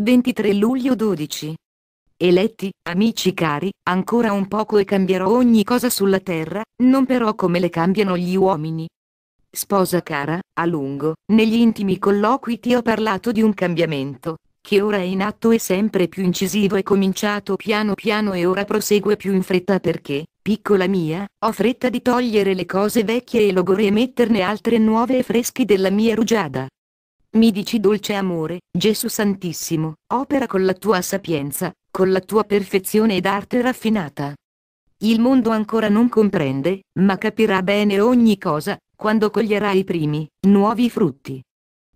23 luglio 12. Eletti, amici cari, ancora un poco e cambierò ogni cosa sulla terra, non però come le cambiano gli uomini. Sposa cara, a lungo, negli intimi colloqui ti ho parlato di un cambiamento, che ora è in atto e sempre più incisivo è cominciato piano piano e ora prosegue più in fretta perché, piccola mia, ho fretta di togliere le cose vecchie e logore e metterne altre nuove e fresche della mia rugiada. Mi dici dolce amore, Gesù Santissimo, opera con la tua sapienza, con la tua perfezione ed arte raffinata. Il mondo ancora non comprende, ma capirà bene ogni cosa, quando coglierà i primi, nuovi frutti.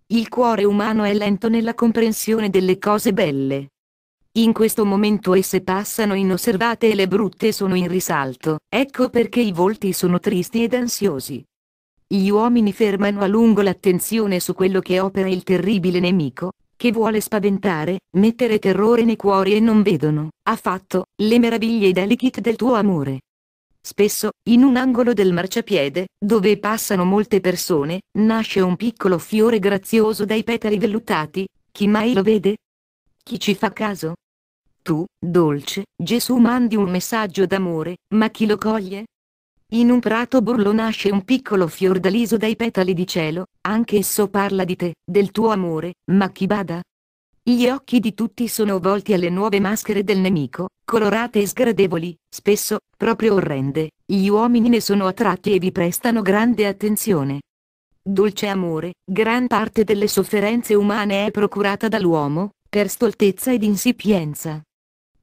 Il cuore umano è lento nella comprensione delle cose belle. In questo momento esse passano inosservate e le brutte sono in risalto, ecco perché i volti sono tristi ed ansiosi. Gli uomini fermano a lungo l'attenzione su quello che opera il terribile nemico, che vuole spaventare, mettere terrore nei cuori e non vedono, affatto, le meraviglie delicate del tuo amore. Spesso, in un angolo del marciapiede, dove passano molte persone, nasce un piccolo fiore grazioso dai petali vellutati, chi mai lo vede? Chi ci fa caso? Tu, dolce, Gesù mandi un messaggio d'amore, ma chi lo coglie? In un prato burlo nasce un piccolo fiordaliso dai petali di cielo, anche esso parla di te, del tuo amore, ma chi bada? Gli occhi di tutti sono volti alle nuove maschere del nemico, colorate e sgradevoli, spesso, proprio orrende, gli uomini ne sono attratti e vi prestano grande attenzione. Dolce amore, gran parte delle sofferenze umane è procurata dall'uomo, per stoltezza ed insipienza.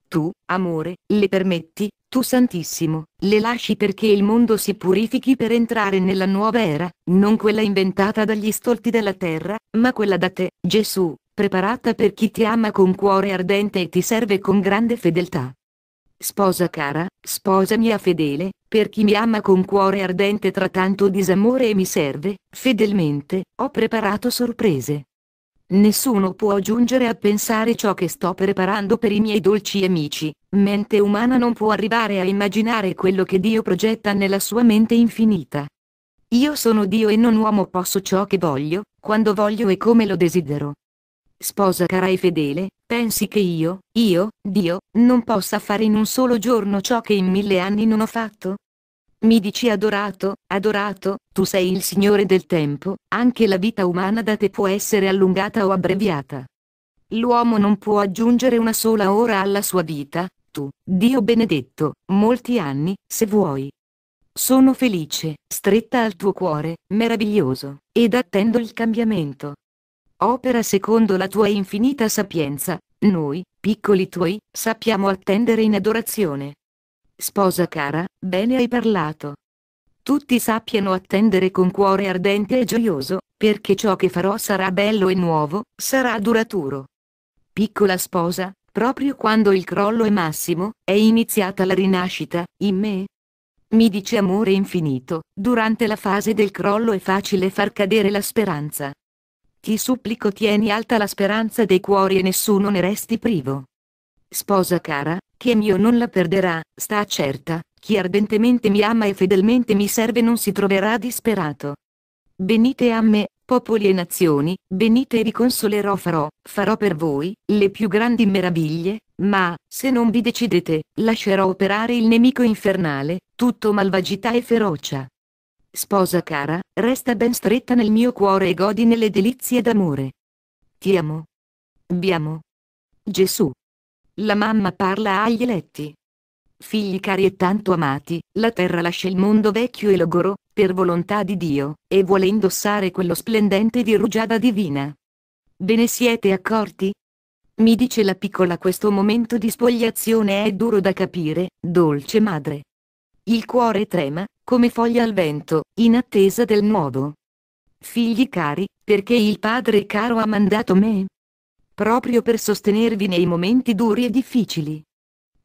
Tu, amore, le permetti, tu Santissimo, le lasci perché il mondo si purifichi per entrare nella nuova era, non quella inventata dagli stolti della terra, ma quella da te, Gesù, preparata per chi ti ama con cuore ardente e ti serve con grande fedeltà. Sposa cara, sposa mia fedele, per chi mi ama con cuore ardente tra tanto disamore e mi serve, fedelmente, ho preparato sorprese. Nessuno può giungere a pensare ciò che sto preparando per i miei dolci amici, mente umana non può arrivare a immaginare quello che Dio progetta nella sua mente infinita. Io sono Dio e non uomo posso ciò che voglio, quando voglio e come lo desidero. Sposa cara e fedele, pensi che io, io, Dio, non possa fare in un solo giorno ciò che in mille anni non ho fatto? Mi dici adorato, adorato, tu sei il Signore del tempo, anche la vita umana da te può essere allungata o abbreviata. L'uomo non può aggiungere una sola ora alla sua vita, tu, Dio benedetto, molti anni, se vuoi. Sono felice, stretta al tuo cuore, meraviglioso, ed attendo il cambiamento. Opera secondo la tua infinita sapienza, noi, piccoli tuoi, sappiamo attendere in adorazione. Sposa cara, bene hai parlato. Tutti sappiano attendere con cuore ardente e gioioso, perché ciò che farò sarà bello e nuovo, sarà duraturo. Piccola sposa, proprio quando il crollo è massimo, è iniziata la rinascita, in me. Mi dice amore infinito, durante la fase del crollo è facile far cadere la speranza. Ti supplico tieni alta la speranza dei cuori e nessuno ne resti privo. Sposa cara, che mio non la perderà, sta certa, chi ardentemente mi ama e fedelmente mi serve non si troverà disperato. Venite a me, popoli e nazioni, venite e vi consolerò farò, farò per voi, le più grandi meraviglie, ma, se non vi decidete, lascerò operare il nemico infernale, tutto malvagità e ferocia. Sposa cara, resta ben stretta nel mio cuore e godi nelle delizie d'amore. Ti amo. Vi amo. Gesù. La mamma parla agli eletti. Figli cari e tanto amati, la terra lascia il mondo vecchio e logoro, per volontà di Dio, e vuole indossare quello splendente di rugiada divina. Ve ne siete accorti? Mi dice la piccola questo momento di spogliazione è duro da capire, dolce madre. Il cuore trema, come foglia al vento, in attesa del nuovo. Figli cari, perché il Padre caro ha mandato me, proprio per sostenervi nei momenti duri e difficili.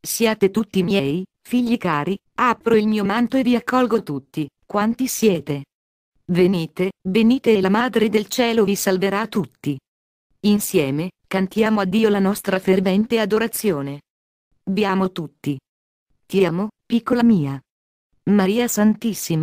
Siate tutti miei, figli cari, apro il mio manto e vi accolgo tutti, quanti siete. Venite, venite e la Madre del Cielo vi salverà tutti. Insieme, cantiamo a Dio la nostra fervente adorazione. Vi amo tutti. Ti amo, piccola mia. Maria Santissima,